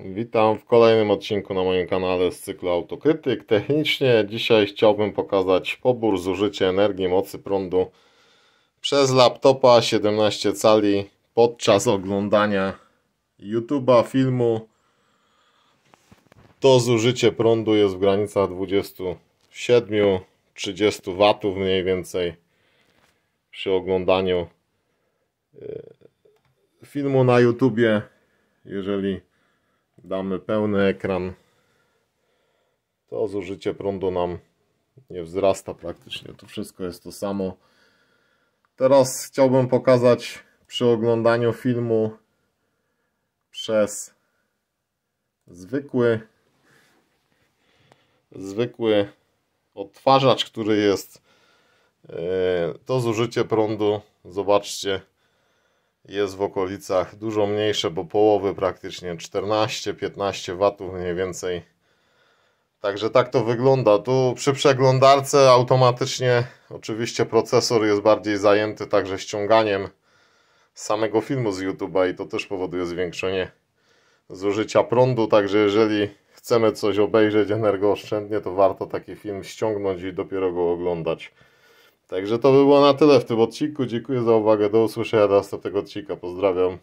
Witam w kolejnym odcinku na moim kanale z cyklu Autokrytyk. Technicznie dzisiaj chciałbym pokazać pobór zużycia energii, mocy, prądu przez laptopa 17 cali podczas oglądania YouTube'a, filmu. To zużycie prądu jest w granicach 27-30 W mniej więcej przy oglądaniu e, filmu na YouTubie. Jeżeli damy pełny ekran, to zużycie prądu nam nie wzrasta praktycznie. To wszystko jest to samo. Teraz chciałbym pokazać przy oglądaniu filmu przez zwykły zwykły odtwarzacz, który jest e, to zużycie prądu. Zobaczcie, jest w okolicach dużo mniejsze, bo połowy praktycznie 14-15 watów mniej więcej. Także tak to wygląda. Tu przy przeglądarce automatycznie oczywiście procesor jest bardziej zajęty także ściąganiem samego filmu z YouTube'a i to też powoduje zwiększenie zużycia prądu, także jeżeli chcemy coś obejrzeć energooszczędnie, to warto taki film ściągnąć i dopiero go oglądać. Także to by było na tyle w tym odcinku. Dziękuję za uwagę. Do usłyszenia następnego odcinka. Pozdrawiam.